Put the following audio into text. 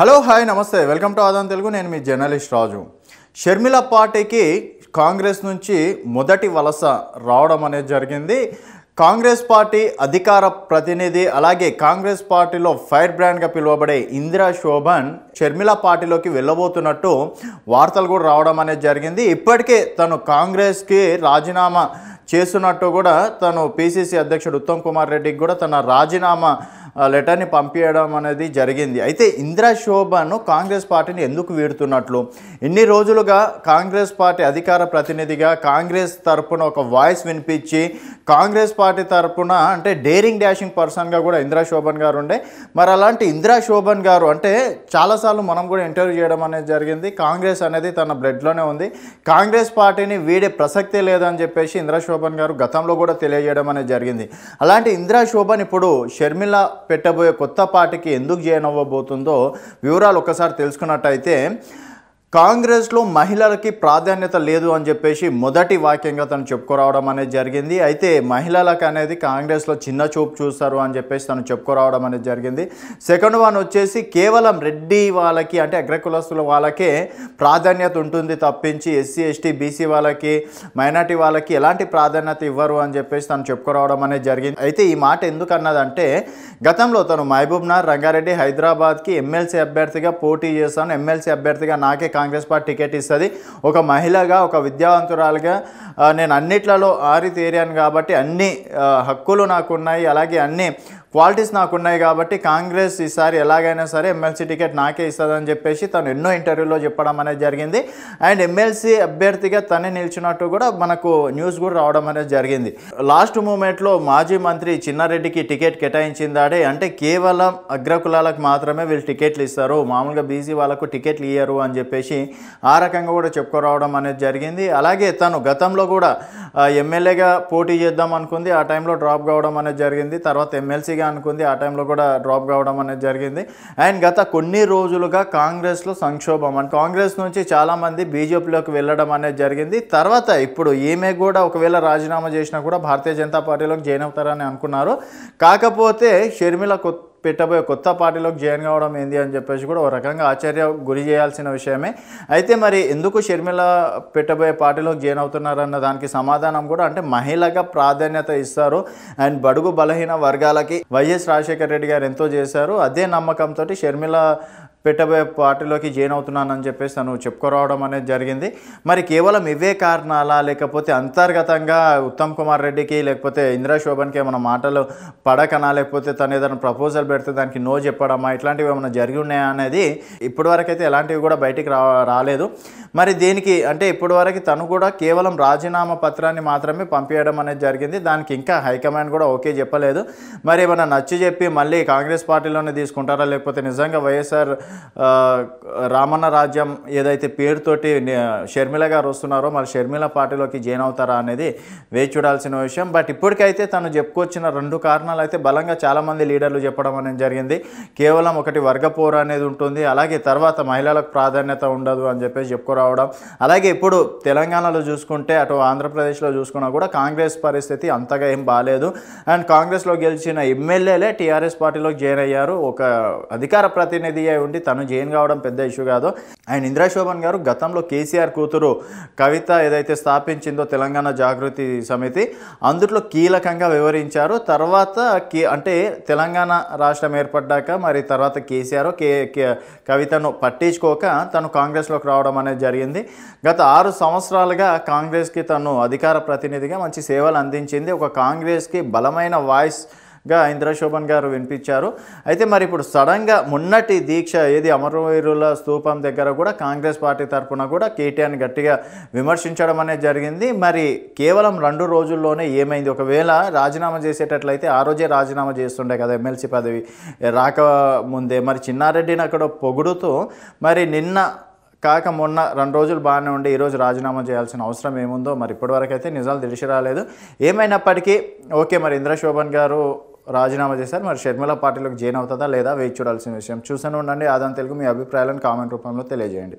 hello hi నమస్తే welcome to Aadhan Telugu నేను మీ జర్నలిస్ట్ రాజు షర్మిల పార్టీకి కాంగ్రెస్ నుంచి మొదటి వలస రావడం అనేది జరిగింది కాంగ్రెస్ పార్టీ అధికార ప్రతినిధి అలాగే కాంగ్రెస్ పార్టీలో ఫైర్ బ్రాండ్గా పిలువబడే ఇందిరా శోభన్ షర్మిల పార్టీలోకి వెళ్ళబోతున్నట్టు వార్తలు కూడా రావడం అనేది జరిగింది ఇప్పటికే తను కాంగ్రెస్కి రాజీనామా చేస్తున్నట్టు కూడా తను పిసిసి అధ్యక్షుడు ఉత్తమ్ కుమార్ రెడ్డికి కూడా తన రాజీనామా లెటర్ని పంపించడం అనేది జరిగింది అయితే ఇందిరా శోభను కాంగ్రెస్ పార్టీని ఎందుకు వీడుతున్నట్లు ఇన్ని రోజులుగా కాంగ్రెస్ పార్టీ అధికార ప్రతినిధిగా కాంగ్రెస్ తరపున ఒక వాయిస్ వినిపించి కాంగ్రెస్ పార్టీ తరఫున అంటే డేరింగ్ డాషింగ్ పర్సన్గా కూడా ఇందిరా శోభన్ గారు ఉండే మరి అలాంటి ఇందిరా శోభన్ గారు అంటే చాలాసార్లు మనం కూడా ఇంటర్వ్యూ చేయడం అనేది జరిగింది కాంగ్రెస్ అనేది తన బ్లడ్లోనే ఉంది కాంగ్రెస్ పార్టీని వీడే ప్రసక్తే లేదని చెప్పేసి ఇందిరా శోభన్ గారు గతంలో కూడా తెలియజేయడం అనేది జరిగింది అలాంటి ఇందిరా శోభన్ ఇప్పుడు షర్మిల పెట్టబోయే కొత్త పార్టీకి ఎందుకు జాయిన్ అవ్వబోతుందో వివరాలు ఒకసారి తెలుసుకున్నట్టయితే కాంగ్రెస్లో మహిళలకి ప్రాధాన్యత లేదు అని చెప్పేసి మొదటి వాక్యంగా తను చెప్పుకోరావడం అనేది జరిగింది అయితే మహిళలకు అనేది కాంగ్రెస్లో చిన్న చూపు చూస్తారు అని చెప్పేసి తను చెప్పుకోరావడం అనేది జరిగింది సెకండ్ వన్ వచ్చేసి కేవలం రెడ్డి వాళ్ళకి అంటే అగ్రకులస్తుల వాళ్ళకే ప్రాధాన్యత ఉంటుంది తప్పించి ఎస్సీ ఎస్టీ బీసీ వాళ్ళకి మైనార్టీ వాళ్ళకి ఎలాంటి ప్రాధాన్యత ఇవ్వరు అని చెప్పేసి తను చెప్పుకోరావడం అనేది జరిగింది అయితే ఈ మాట ఎందుకన్నదంటే గతంలో తను మహబూబ్నాథ్ రంగారెడ్డి హైదరాబాద్కి ఎమ్మెల్సీ అభ్యర్థిగా పోటీ చేశాను ఎమ్మెల్సీ అభ్యర్థిగా నాకే కాంగ్రెస్ పార్టీ టికెట్ ఇస్తుంది ఒక మహిళగా ఒక విద్యావంతురాలుగా నేను అన్నిట్లలో ఆరి తీరాను కాబట్టి అన్ని హక్కులు నాకున్నాయి అలాగే అన్ని క్వాలిటీస్ నాకు ఉన్నాయి కాబట్టి కాంగ్రెస్ ఈసారి ఎలాగైనా సరే ఎమ్మెల్సీ టికెట్ నాకే ఇస్తుందని చెప్పేసి తను ఎన్నో ఇంటర్వ్యూలో చెప్పడం అనేది జరిగింది అండ్ ఎమ్మెల్సీ అభ్యర్థిగా తనే నిలిచినట్టు కూడా మనకు న్యూస్ కూడా రావడం అనేది జరిగింది లాస్ట్ మూమెంట్లో మాజీ మంత్రి చిన్నారెడ్డికి టికెట్ కేటాయించిందాడే అంటే కేవలం అగ్రకులాలకు మాత్రమే వీళ్ళు టికెట్లు ఇస్తారు మామూలుగా బీసీ వాళ్ళకు టికెట్లు ఇయ్యరు అని చెప్పేసి ఆ రకంగా కూడా చెప్పుకోరావడం అనేది జరిగింది అలాగే తను గతంలో కూడా ఎమ్మెల్యేగా పోటీ చేద్దాం అనుకుంది ఆ టైంలో డ్రాప్ కావడం అనేది జరిగింది తర్వాత ఎమ్మెల్సీగా అనుకుంది ఆ టైంలో కూడా డ్రాప్ కావడం అనేది జరిగింది అండ్ గత కొన్ని రోజులుగా కాంగ్రెస్లో సంక్షోభం అండ్ కాంగ్రెస్ నుంచి చాలామంది బీజేపీలోకి వెళ్ళడం అనేది జరిగింది తర్వాత ఇప్పుడు ఈమె కూడా ఒకవేళ రాజీనామా చేసినా కూడా భారతీయ జనతా పార్టీలోకి జాయిన్ అవుతారని అనుకున్నారు కాకపోతే షర్మిల కొత్త పెట్టబోయే కొత్త పార్టీలోకి జాయిన్ కావడం ఏంది అని చెప్పేసి కూడా ఒక రకంగా ఆశ్చర్య గురి చేయాల్సిన విషయమే అయితే మరి ఎందుకు షర్మిల పెట్టబోయే పార్టీలోకి జాయిన్ అవుతున్నారన్న దానికి సమాధానం కూడా అంటే మహిళగా ప్రాధాన్యత ఇస్తారు అండ్ బడుగు బలహీన వర్గాలకి వైఎస్ రాజశేఖర రెడ్డి గారు ఎంతో చేశారు అదే నమ్మకంతో షర్మిల పెట్టబోయే పార్టీలోకి జాయిన్ అవుతున్నానని చెప్పేసి తను చెప్పుకోరావడం అనేది జరిగింది మరి కేవలం ఇవే కారణాలా లేకపోతే అంతర్గతంగా ఉత్తమ్ కుమార్ రెడ్డికి లేకపోతే ఇందిరా శోభన్కి ఏమైనా మాటలు పడకనా లేకపోతే తను ఏదైనా ప్రపోజల్ పెడితే దానికి నో చెప్పడమా ఇట్లాంటివి ఏమైనా జరిగి ఉన్నాయా అనేది ఇప్పటివరకైతే ఎలాంటివి కూడా బయటికి రా రాలేదు మరి దీనికి అంటే ఇప్పటివరకు తను కూడా కేవలం రాజీనామా పత్రాన్ని మాత్రమే పంపించడం అనేది జరిగింది దానికి ఇంకా హైకమాండ్ కూడా ఓకే చెప్పలేదు మరి ఏమైనా నచ్చి చెప్పి మళ్ళీ కాంగ్రెస్ పార్టీలోనే తీసుకుంటారా లేకపోతే నిజంగా వైఎస్ఆర్ రామన్న రాజ్యం ఏదైతే పేరుతోటి షర్మిల గారు వస్తున్నారో మరి షర్మిల పార్టీలోకి జాయిన్ అవుతారా అనేది వేచి చూడాల్సిన విషయం బట్ ఇప్పటికైతే తను చెప్పుకొచ్చిన రెండు కారణాలు అయితే బలంగా చాలామంది లీడర్లు చెప్పడం అనేది జరిగింది కేవలం ఒకటి వర్గపోరు అనేది ఉంటుంది అలాగే తర్వాత మహిళలకు ప్రాధాన్యత ఉండదు అని చెప్పేసి చెప్పుకోవడం రావడం అలాగే ఇప్పుడు తెలంగాణలో చూసుకుంటే అటు ఆంధ్రప్రదేశ్లో చూసుకున్నా కూడా కాంగ్రెస్ పరిస్థితి అంతగా ఏం బాగాలేదు అండ్ కాంగ్రెస్లో గెలిచిన ఎమ్మెల్యేలే టీఆర్ఎస్ పార్టీలోకి జాయిన్ అయ్యారు ఒక అధికార ప్రతినిధి అయి ఉండి తను జాయిన్ కావడం పెద్ద ఇష్యూ కాదు అండ్ ఇంద్రాశోభన్ శోభన్ గారు గతంలో కేసీఆర్ కూతురు కవిత ఏదైతే స్థాపించిందో తెలంగాణ జాగృతి సమితి అందులో కీలకంగా వివరించారు తర్వాత అంటే తెలంగాణ రాష్ట్రం ఏర్పడ్డాక మరి తర్వాత కేసీఆర్ కే కవితను పట్టించుకోక తను కాంగ్రెస్లోకి రావడం అనేది జరిగింది గత ఆరు సంవత్సరాలుగా కాంగ్రెస్కి తను అధికార ప్రతినిధిగా మంచి సేవలు అందించింది ఒక కాంగ్రెస్కి బలమైన వాయిస్ గా ఇంద్రశోభన్ గారు వినిపించారు అయితే మరి ఇప్పుడు సడన్గా మొన్నటి దీక్ష ఏది అమరవీరుల స్థూపం దగ్గర కూడా కాంగ్రెస్ పార్టీ తరఫున కూడా కేటీఆర్ని గట్టిగా విమర్శించడం అనేది జరిగింది మరి కేవలం రెండు రోజుల్లోనే ఏమైంది ఒకవేళ రాజీనామా చేసేటట్లయితే ఆ రోజే రాజీనామా చేస్తుండే కదా ఎమ్మెల్సీ పదవి రాకముందే మరి చిన్నారెడ్డిని అక్కడ పొగుడుతూ మరి నిన్న కాక మొన్న రెండు రోజులు బాగానే ఉండి ఈరోజు రాజీనామా చేయాల్సిన అవసరం ఏముందో మరి ఇప్పటివరకైతే నిజాలు తెలిసి రాలేదు ఏమైనప్పటికీ ఓకే మరి ఇంద్ర శోభన్ గారు రాజీనామా చేశారు మరి షర్మిల పార్టీలోకి జైన్ అవుతుందా లేదా వేచి చూడాల్సిన విషయం చూసాను ఉండండి ఆదాం తెలుగు మీ అభిప్రాయాలను కామెంట్ రూపంలో తెలియజేయండి